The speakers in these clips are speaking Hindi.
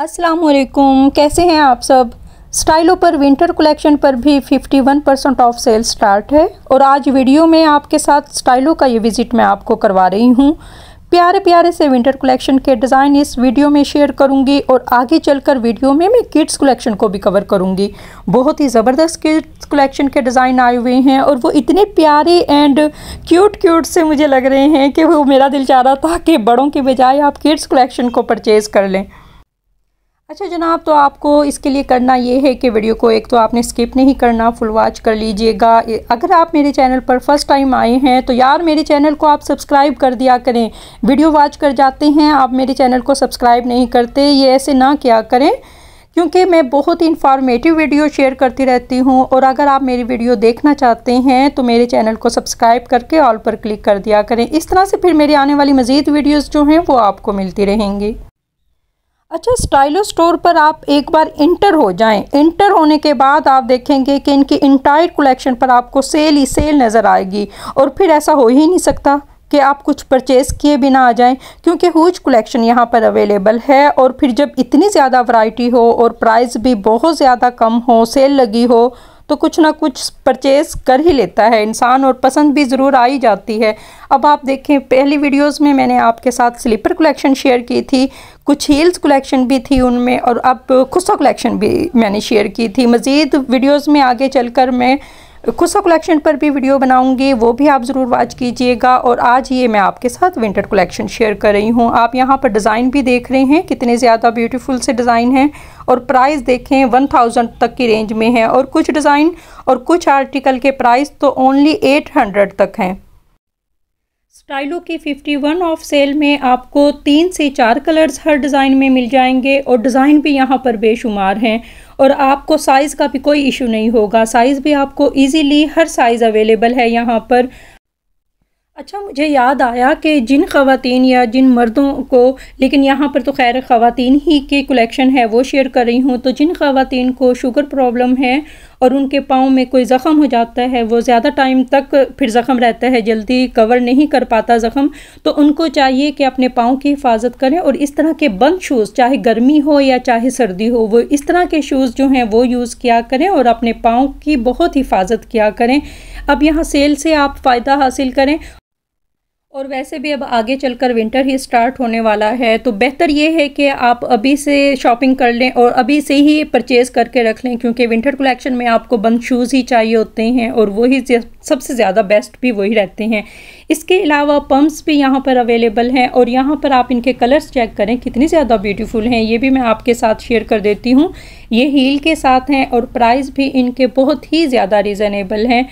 असलकुम कैसे हैं आप सब स्टाइलों पर विंटर कलेक्शन पर भी 51 परसेंट ऑफ सेल स्टार्ट है और आज वीडियो में आपके साथ स्टाइलों का ये विज़िट मैं आपको करवा रही हूँ प्यारे प्यारे से विंटर कलेक्शन के डिज़ाइन इस वीडियो में शेयर करूँगी और आगे चलकर वीडियो में मैं किड्स कलेक्शन को भी कवर करूँगी बहुत ही ज़बरदस्त किड्स कलेक्शन के डिज़ाइन आए हुए हैं और वो इतने प्यारे एंड क्यूट क्यूट से मुझे लग रहे हैं कि वो मेरा दिल चाह रहा था कि बड़ों के बजाय आप किड्स कलेक्शन को परचेज़ कर लें अच्छा जनाब तो आपको इसके लिए करना ये है कि वीडियो को एक तो आपने स्किप नहीं करना फुल वॉच कर लीजिएगा अगर आप मेरे चैनल पर फ़र्स्ट टाइम आए हैं तो यार मेरे चैनल को आप सब्सक्राइब कर दिया करें वीडियो वॉच कर जाते हैं आप मेरे चैनल को सब्सक्राइब नहीं करते ये ऐसे ना क्या करें क्योंकि मैं बहुत ही इन्फॉर्मेटिव वीडियो शेयर करती रहती हूँ और अगर आप मेरी वीडियो देखना चाहते हैं तो मेरे चैनल को सब्सक्राइब करके ऑल पर क्लिक कर दिया करें इस तरह से फिर मेरी आने वाली मज़ीद वीडियोज़ जो हैं वो आपको मिलती रहेंगी अच्छा स्टाइलो स्टोर पर आप एक बार इंटर हो जाएं इंटर होने के बाद आप देखेंगे कि इनकी इंटायर कलेक्शन पर आपको सेल ही सेल नज़र आएगी और फिर ऐसा हो ही नहीं सकता कि आप कुछ परचेज़ किए बिना आ जाएं क्योंकि हुज कलेक्शन यहाँ पर अवेलेबल है और फिर जब इतनी ज़्यादा वैरायटी हो और प्राइस भी बहुत ज़्यादा कम हो सेल लगी हो तो कुछ ना कुछ परचेज़ कर ही लेता है इंसान और पसंद भी ज़रूर आ ही जाती है अब आप देखें पहली वीडियोस में मैंने आपके साथ स्लीपर कलेक्शन शेयर की थी कुछ हील्स कलेक्शन भी थी उनमें और अब खुसा कलेक्शन भी मैंने शेयर की थी मज़ीद वीडियोज़ में आगे चल मैं कुसा कलेक्शन पर भी वीडियो बनाऊंगी वो भी आप ज़रूर वॉच कीजिएगा और आज ये मैं आपके साथ विंटर कलेक्शन शेयर कर रही हूँ आप यहाँ पर डिज़ाइन भी देख रहे हैं कितने ज़्यादा ब्यूटीफुल से डिज़ाइन हैं और प्राइस देखें वन थाउजेंड तक की रेंज में है और कुछ डिज़ाइन और कुछ आर्टिकल के प्राइस तो ओनली एट हंड्रेड तक हैं स्टाइलो की 51 ऑफ सेल में आपको तीन से चार कलर्स हर डिज़ाइन में मिल जाएंगे और डिज़ाइन भी यहाँ पर बेशुमार हैं और आपको साइज़ का भी कोई इशू नहीं होगा साइज़ भी आपको इजीली हर साइज़ अवेलेबल है यहाँ पर अच्छा मुझे याद आया कि जिन खातन या जिन मर्दों को लेकिन यहाँ पर तो खैर खातन ही के कलेक्शन है वो शेयर कर रही हूँ तो जिन खातन को शुगर प्रॉब्लम है और उनके पाँव में कोई ज़ख़म हो जाता है वो ज़्यादा टाइम तक फिर ज़ख़म रहता है जल्दी कवर नहीं कर पाता ज़ख़म तो उनको चाहिए कि अपने पाँव की हिफाजत करें और इस तरह के बंद शूज़ चाहे गर्मी हो या चाहे सर्दी हो वो इस तरह के शूज़ जो हैं वो यूज़ किया करें और अपने पाँव की बहुत हिफाजत किया करें अब यहाँ सेल से आप फ़ायदा हासिल करें और वैसे भी अब आगे चलकर विंटर ही स्टार्ट होने वाला है तो बेहतर ये है कि आप अभी से शॉपिंग कर लें और अभी से ही परचेज़ करके रख लें क्योंकि विंटर कलेक्शन में आपको बंद शूज़ ही चाहिए होते हैं और वही सबसे ज़्यादा बेस्ट भी वही रहते हैं इसके अलावा पम्प्स भी यहाँ पर अवेलेबल हैं और यहाँ पर आप इनके कलर्स चेक करें कितनी ज़्यादा ब्यूटीफुल हैं ये भी मैं आपके साथ शेयर कर देती हूँ ये हील के साथ हैं और प्राइस भी इनके बहुत ही ज़्यादा रिजनेबल हैं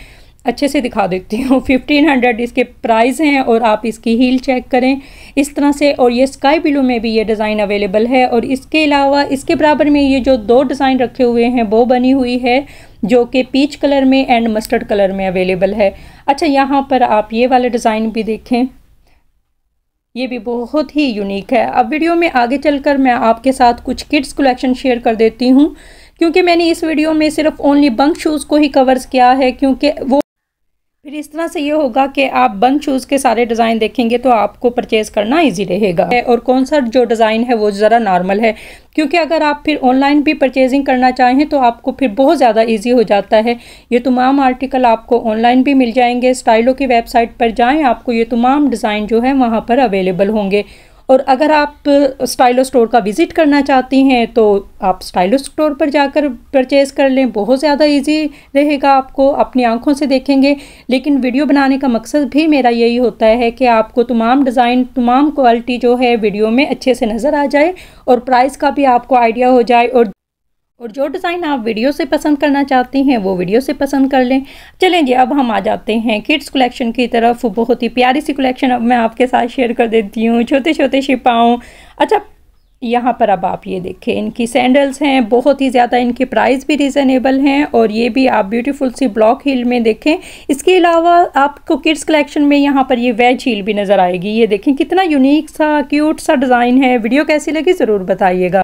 अच्छे से दिखा देती हूँ फिफ्टीन हंड्रेड इसके प्राइस हैं और आप इसकी हील चेक करें इस तरह से और ये स्काई ब्लू में भी ये डिज़ाइन अवेलेबल है और इसके अलावा इसके बराबर में ये जो दो डिज़ाइन रखे हुए हैं वो बनी हुई है जो कि पीच कलर में एंड मस्टर्ड कलर में अवेलेबल है अच्छा यहाँ पर आप ये वाला डिज़ाइन भी देखें ये भी बहुत ही यूनिक है अब वीडियो में आगे चलकर मैं आपके साथ कुछ किड्स कलेक्शन शेयर कर देती हूँ क्योंकि मैंने इस वीडियो में सिर्फ ओनली बंक शूज़ को ही कवर्स किया है क्योंकि वो फिर इस तरह से ये होगा कि आप बंद शूज़ के सारे डिज़ाइन देखेंगे तो आपको परचेज़ करना इजी रहेगा और कौन सा जो डिज़ाइन है वो ज़रा नॉर्मल है क्योंकि अगर आप फिर ऑनलाइन भी परचेजिंग करना चाहें तो आपको फिर बहुत ज़्यादा इजी हो जाता है ये तमाम आर्टिकल आपको ऑनलाइन भी मिल जाएंगे स्टाइलों की वेबसाइट पर जाएँ आपको ये तमाम डिज़ाइन जो है वहाँ पर अवेलेबल होंगे और अगर आप स्टाइलो स्टोर का विज़िट करना चाहती हैं तो आप स्टाइलो स्टोर पर जाकर परचेज़ कर लें बहुत ज़्यादा इजी रहेगा आपको अपनी आंखों से देखेंगे लेकिन वीडियो बनाने का मकसद भी मेरा यही होता है कि आपको तमाम डिज़ाइन तमाम क्वालिटी जो है वीडियो में अच्छे से नज़र आ जाए और प्राइस का भी आपको आइडिया हो जाए और और जो डिज़ाइन आप वीडियो से पसंद करना चाहते हैं वो वीडियो से पसंद कर लें चलें जी अब हम आ जाते हैं किड्स कलेक्शन की तरफ बहुत ही प्यारी सी कलेक्शन अब मैं आपके साथ शेयर कर देती हूँ छोटे छोटे शिपाओं अच्छा यहाँ पर अब आप ये देखें इनकी सैंडल्स हैं बहुत ही ज़्यादा इनके प्राइस भी रीज़नेबल हैं और ये भी आप ब्यूटीफुल सी ब्लॉक हील में देखें इसके अलावा आपको किड्स कलेक्शन में यहाँ पर ये वेज हील भी नज़र आएगी ये देखें कितना यूनिक सा क्यूट सा डिज़ाइन है वीडियो कैसी लगी ज़रूर बताइएगा